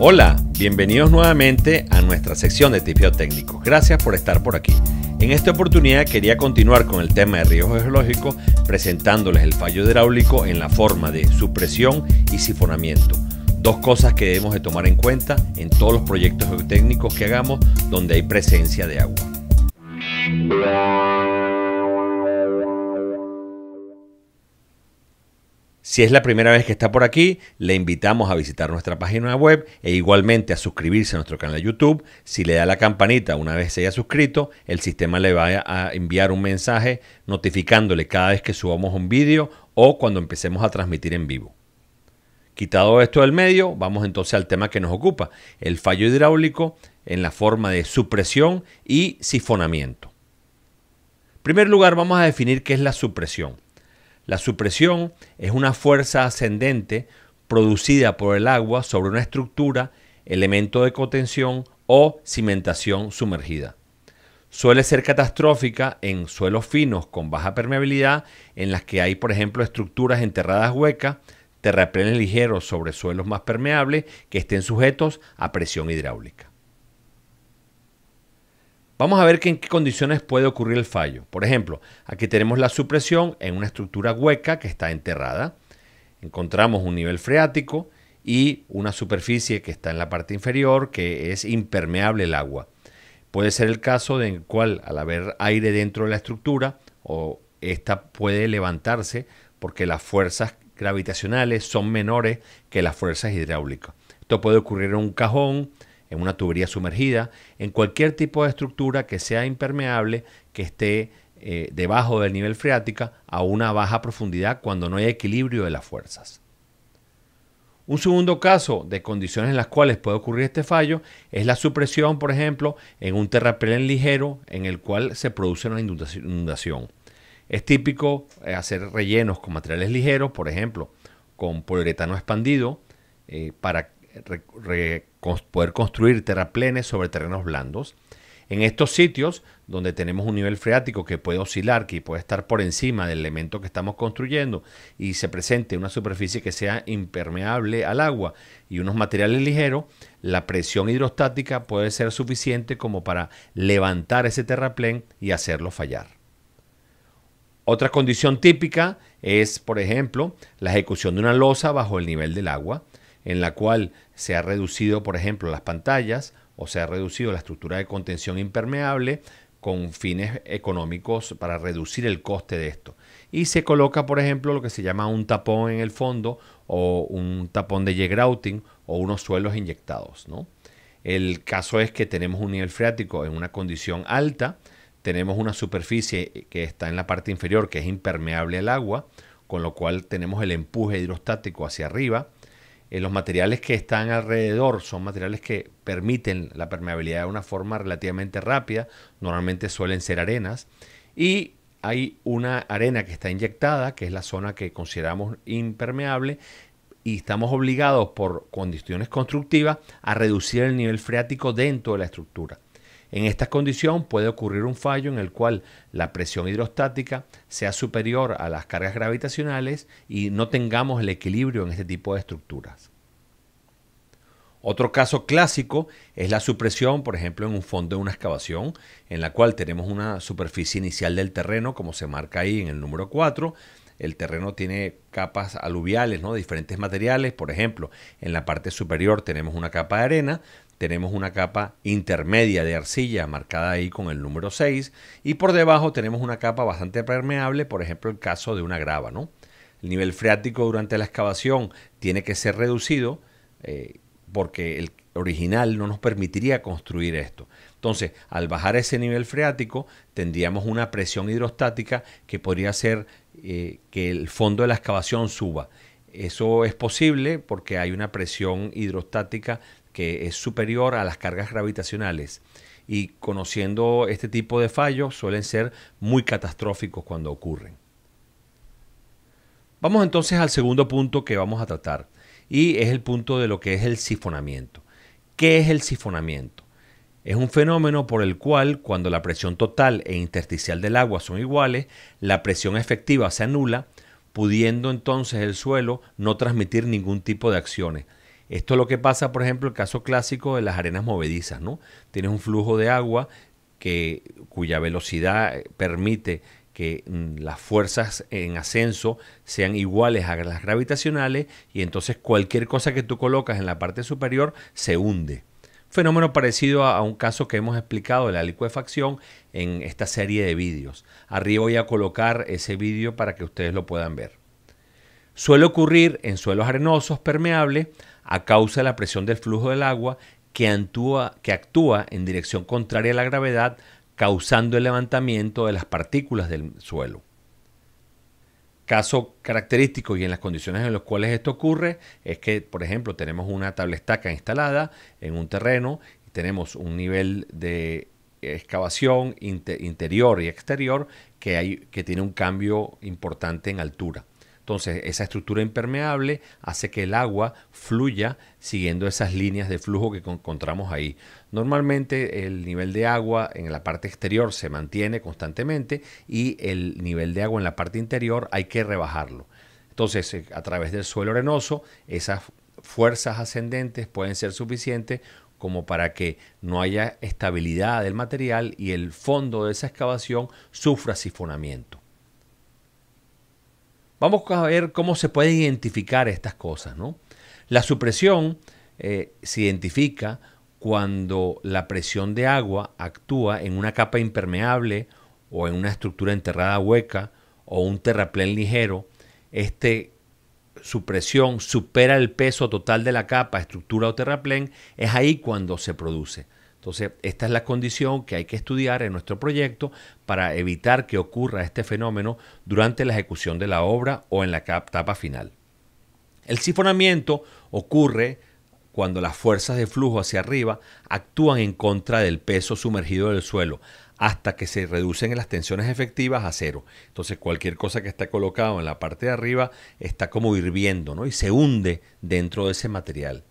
Hola, bienvenidos nuevamente a nuestra sección de tips Técnico. Gracias por estar por aquí. En esta oportunidad quería continuar con el tema de riesgos geológicos presentándoles el fallo hidráulico en la forma de supresión y sifonamiento. Dos cosas que debemos de tomar en cuenta en todos los proyectos geotécnicos que hagamos donde hay presencia de agua. Si es la primera vez que está por aquí, le invitamos a visitar nuestra página web e igualmente a suscribirse a nuestro canal de YouTube. Si le da la campanita una vez se haya suscrito, el sistema le va a enviar un mensaje notificándole cada vez que subamos un vídeo o cuando empecemos a transmitir en vivo. Quitado esto del medio, vamos entonces al tema que nos ocupa, el fallo hidráulico en la forma de supresión y sifonamiento. En primer lugar, vamos a definir qué es la supresión. La supresión es una fuerza ascendente producida por el agua sobre una estructura, elemento de contención o cimentación sumergida. Suele ser catastrófica en suelos finos con baja permeabilidad, en las que hay, por ejemplo, estructuras enterradas huecas, terraplenes ligeros sobre suelos más permeables que estén sujetos a presión hidráulica. Vamos a ver en qué condiciones puede ocurrir el fallo. Por ejemplo, aquí tenemos la supresión en una estructura hueca que está enterrada. Encontramos un nivel freático y una superficie que está en la parte inferior que es impermeable el agua. Puede ser el caso en el cual al haber aire dentro de la estructura o esta puede levantarse porque las fuerzas gravitacionales son menores que las fuerzas hidráulicas. Esto puede ocurrir en un cajón, en una tubería sumergida, en cualquier tipo de estructura que sea impermeable, que esté eh, debajo del nivel freática a una baja profundidad cuando no hay equilibrio de las fuerzas. Un segundo caso de condiciones en las cuales puede ocurrir este fallo es la supresión, por ejemplo, en un terraplén ligero en el cual se produce una inundación. Es típico eh, hacer rellenos con materiales ligeros, por ejemplo, con poliuretano expandido, eh, para para poder construir terraplenes sobre terrenos blandos. En estos sitios, donde tenemos un nivel freático que puede oscilar, que puede estar por encima del elemento que estamos construyendo y se presente una superficie que sea impermeable al agua y unos materiales ligeros, la presión hidrostática puede ser suficiente como para levantar ese terraplén y hacerlo fallar. Otra condición típica es, por ejemplo, la ejecución de una losa bajo el nivel del agua en la cual se ha reducido, por ejemplo, las pantallas o se ha reducido la estructura de contención impermeable con fines económicos para reducir el coste de esto. Y se coloca, por ejemplo, lo que se llama un tapón en el fondo o un tapón de J-grouting o unos suelos inyectados. El caso es que tenemos un nivel freático en una condición alta, tenemos una superficie que está en la parte inferior que es impermeable al agua, con lo cual tenemos el empuje hidrostático hacia arriba, eh, los materiales que están alrededor son materiales que permiten la permeabilidad de una forma relativamente rápida, normalmente suelen ser arenas, y hay una arena que está inyectada, que es la zona que consideramos impermeable, y estamos obligados por condiciones constructivas a reducir el nivel freático dentro de la estructura. En esta condición puede ocurrir un fallo en el cual la presión hidrostática sea superior a las cargas gravitacionales y no tengamos el equilibrio en este tipo de estructuras. Otro caso clásico es la supresión, por ejemplo, en un fondo de una excavación, en la cual tenemos una superficie inicial del terreno, como se marca ahí en el número 4. El terreno tiene capas aluviales, ¿no? De diferentes materiales. Por ejemplo, en la parte superior tenemos una capa de arena, tenemos una capa intermedia de arcilla marcada ahí con el número 6 y por debajo tenemos una capa bastante permeable, por ejemplo el caso de una grava. ¿no? El nivel freático durante la excavación tiene que ser reducido eh, porque el original no nos permitiría construir esto. Entonces, al bajar ese nivel freático, tendríamos una presión hidrostática que podría hacer eh, que el fondo de la excavación suba. Eso es posible porque hay una presión hidrostática que es superior a las cargas gravitacionales. Y conociendo este tipo de fallos suelen ser muy catastróficos cuando ocurren. Vamos entonces al segundo punto que vamos a tratar y es el punto de lo que es el sifonamiento. ¿Qué es el sifonamiento? Es un fenómeno por el cual cuando la presión total e intersticial del agua son iguales, la presión efectiva se anula, pudiendo entonces el suelo no transmitir ningún tipo de acciones, esto es lo que pasa, por ejemplo, el caso clásico de las arenas movedizas, ¿no? Tienes un flujo de agua que, cuya velocidad eh, permite que mm, las fuerzas en ascenso sean iguales a las gravitacionales y entonces cualquier cosa que tú colocas en la parte superior se hunde. Fenómeno parecido a, un caso que hemos explicado de la licuefacción en esta serie de vídeos. Arriba voy a colocar ese vídeo para que ustedes lo puedan ver. Suele ocurrir en suelos arenosos permeables a causa de la presión del flujo del agua que actúa, en dirección contraria a la gravedad, causando el levantamiento de las partículas del suelo. Caso característico y en las condiciones en las cuales esto ocurre es que, por ejemplo, tenemos una estaca instalada en un terreno, y tenemos un nivel de excavación interior y exterior que tiene un cambio importante en altura. Entonces, esa estructura impermeable hace que el agua fluya siguiendo esas líneas de flujo que encontramos ahí. Normalmente el nivel de agua en la parte exterior se mantiene constantemente y el nivel de agua en la parte interior hay que rebajarlo. Entonces, eh, a través del suelo arenoso, esas fuerzas ascendentes pueden ser suficientes como para que no haya estabilidad del material y el fondo de esa excavación sufra sifonamiento. Vamos a ver cómo se pueden identificar estas cosas, ¿no? La supresión eh, se identifica cuando la presión de agua actúa en una capa impermeable o en una estructura enterrada hueca o un terraplén ligero. Esta supresión supera el peso total de la capa, estructura o terraplén, es ahí cuando se produce. Entonces, esta es la condición que hay que estudiar en nuestro proyecto para evitar que ocurra este fenómeno durante la ejecución de la obra o en la etapa final. El sifonamiento ocurre cuando las fuerzas de flujo hacia arriba actúan en contra del peso sumergido del suelo hasta que se reducen las tensiones efectivas a cero. Entonces cualquier cosa que está colocado en la parte de arriba está como hirviendo y se hunde dentro de ese material.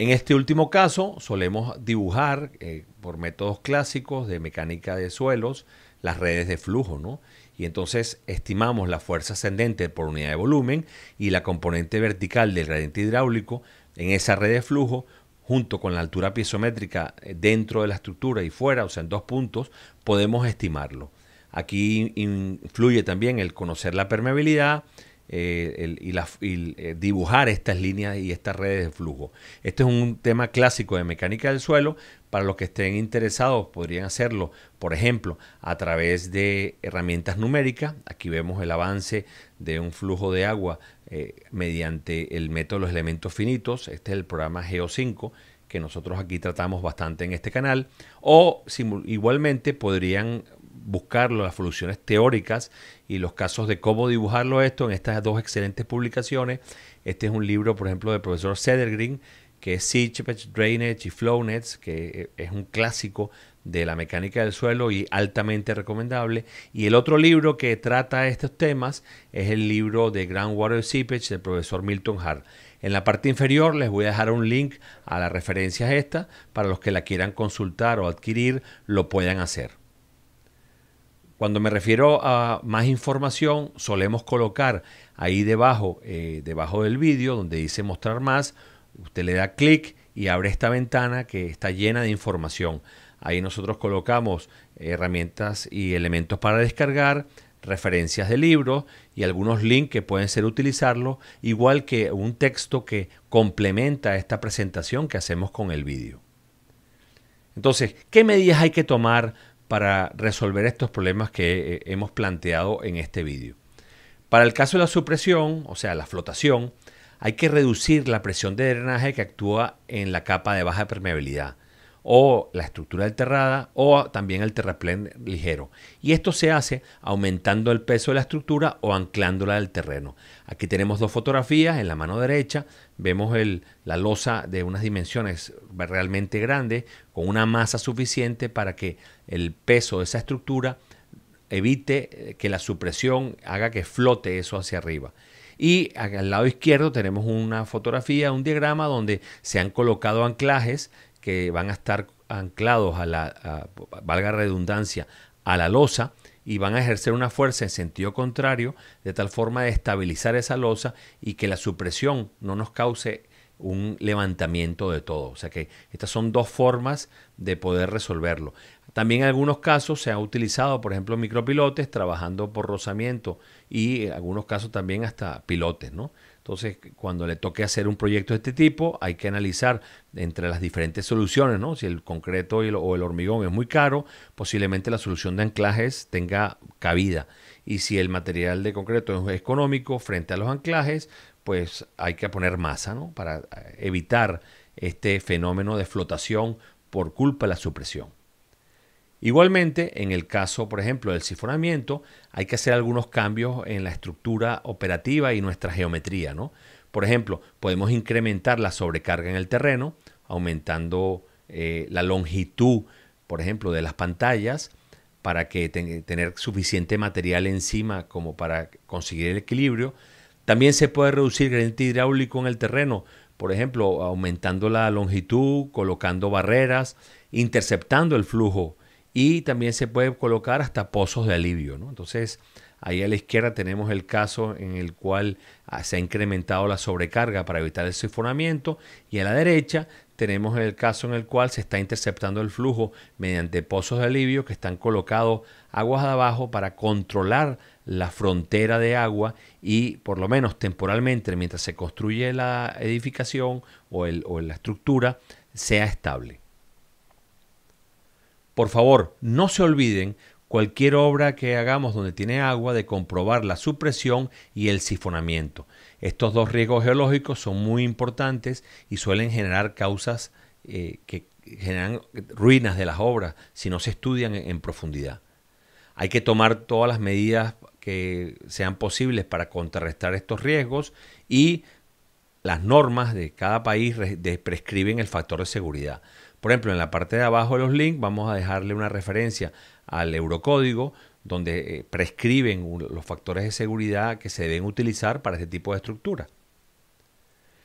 En este último caso, solemos dibujar eh, por métodos clásicos de mecánica de suelos las redes de flujo, Y entonces estimamos la fuerza ascendente por unidad de volumen y la componente vertical del gradiente hidráulico en esa red de flujo junto con la altura piezométrica eh, dentro de la estructura y fuera, o sea, en dos puntos, podemos estimarlo. Aquí influye también el conocer la permeabilidad, eh, el, y, eh, dibujar estas líneas y estas redes de flujo. Este es un tema clásico de mecánica del suelo. Para los que estén interesados, podrían hacerlo, por ejemplo, a través de herramientas numéricas. Aquí vemos el avance de un flujo de agua eh, mediante el método de los elementos finitos. Este es el programa GEO5 que nosotros aquí tratamos bastante en este canal. O igualmente podrían buscar las soluciones teóricas y los casos de cómo dibujarlo esto en estas dos excelentes publicaciones. Este es un libro, por ejemplo, del profesor Sedergreen, que es Drainage y nets que eh, es un clásico de la mecánica del suelo y altamente recomendable. Y el otro libro que trata estos temas es el libro de Groundwater Seepage del profesor Milton Hart. En la parte inferior les voy a dejar un link a las referencias estas para los que la quieran consultar o adquirir lo puedan hacer. Cuando me refiero a más información, solemos colocar ahí debajo, eh, debajo del vídeo, donde dice mostrar más, usted le da clic y abre esta ventana que está llena de información. Ahí nosotros colocamos herramientas y elementos para descargar, referencias de libros y algunos links que pueden ser utilizarlos, igual que un texto que complementa esta presentación que hacemos con el vídeo. Entonces, ¿qué medidas hay que tomar para resolver estos problemas que eh, hemos planteado en este vídeo. Para el caso de la supresión, o sea, la flotación, hay que reducir la presión de drenaje que actúa en la capa de baja permeabilidad o la estructura alterrada o también el terraplén ligero. Y esto se hace aumentando el peso de la estructura o anclándola del terreno. Aquí tenemos dos fotografías, en la mano derecha vemos el, la losa de unas dimensiones realmente grandes con una masa suficiente para que el peso de esa estructura evite eh, que la supresión haga que flote eso hacia arriba. Y al lado izquierdo tenemos una fotografía, un diagrama donde se han colocado anclajes que van a estar anclados a la, valga redundancia, a la losa y van a ejercer una fuerza en sentido contrario, de tal forma de estabilizar esa losa y que la supresión no nos cause un levantamiento de todo. O sea que estas son dos formas de poder resolverlo. También en algunos casos se ha utilizado, por ejemplo, micropilotes trabajando por rozamiento y en algunos casos también hasta pilotes, ¿no? Entonces, cuando le toque hacer un proyecto de este tipo, hay que analizar entre las diferentes soluciones, ¿no? Si el concreto o el hormigón es muy caro, posiblemente la solución de anclajes tenga cabida. Y si el material de concreto es económico frente a los anclajes, pues hay que poner masa, Para eh, evitar este fenómeno de flotación por culpa de la supresión. Igualmente, en el caso, por ejemplo, del sifonamiento, hay que hacer algunos cambios en la estructura operativa y nuestra geometría, ¿no? Por ejemplo, podemos incrementar la sobrecarga en el terreno, aumentando eh, la longitud, por ejemplo, de las pantallas, para que tener suficiente material encima como para conseguir el equilibrio. También se puede reducir el gradiente hidráulico en el terreno, por ejemplo, aumentando la longitud, colocando barreras, interceptando el flujo y también se puede colocar hasta pozos de alivio. Entonces, ahí a la izquierda tenemos el caso en el cual ah, se ha incrementado la sobrecarga para evitar el sifonamiento y a la derecha tenemos el caso en el cual se está interceptando el flujo mediante pozos de alivio que están colocados aguas de abajo para controlar la frontera de agua y por lo menos temporalmente mientras se construye la edificación o, el, o la estructura sea estable. Por favor, no se olviden cualquier obra que hagamos donde tiene agua de comprobar la supresión y el sifonamiento. Estos dos riesgos geológicos son muy importantes y suelen generar causas eh, que generan ruinas de las obras si no se estudian en profundidad. Hay que tomar todas las medidas que sean posibles para contrarrestar estos riesgos y las normas de cada país prescriben el factor de seguridad. Por ejemplo, en la parte de abajo de los links vamos a dejarle una referencia al eurocódigo donde eh, prescriben los factores de seguridad que se deben utilizar para este tipo de estructura.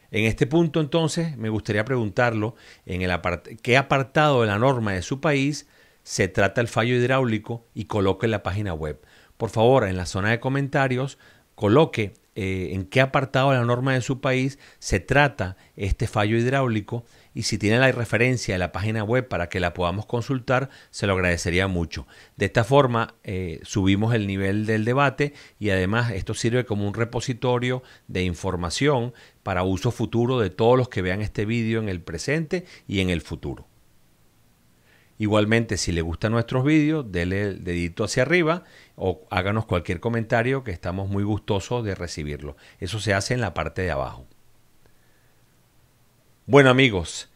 En este punto entonces me gustaría preguntarlo en el qué apartado de la norma de su país se trata el fallo hidráulico y coloque en la página web. Por favor, en la zona de comentarios coloque eh, en qué apartado de la norma de su país se trata este fallo hidráulico y si tiene la referencia de la página web para que la podamos consultar, se lo agradecería mucho. De esta forma eh, subimos el nivel del debate y además esto sirve como un repositorio de información para uso futuro de todos los que vean este vídeo en el presente y en el futuro. Igualmente, si le gustan nuestros vídeos, dele el dedito hacia arriba o háganos cualquier comentario que estamos muy gustosos de recibirlo. Eso se hace en la parte de abajo. Bueno amigos,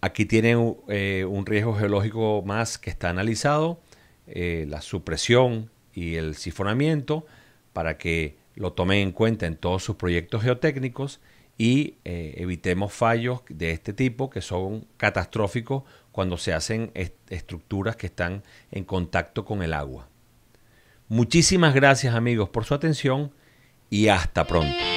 aquí tienen eh, un riesgo geológico más que está analizado, eh, la supresión y el sifonamiento, para que lo tomen en cuenta en todos sus proyectos geotécnicos y eh, evitemos fallos de este tipo que son catastróficos cuando se hacen estructuras que están en contacto con el agua. Muchísimas gracias amigos por su atención y hasta pronto.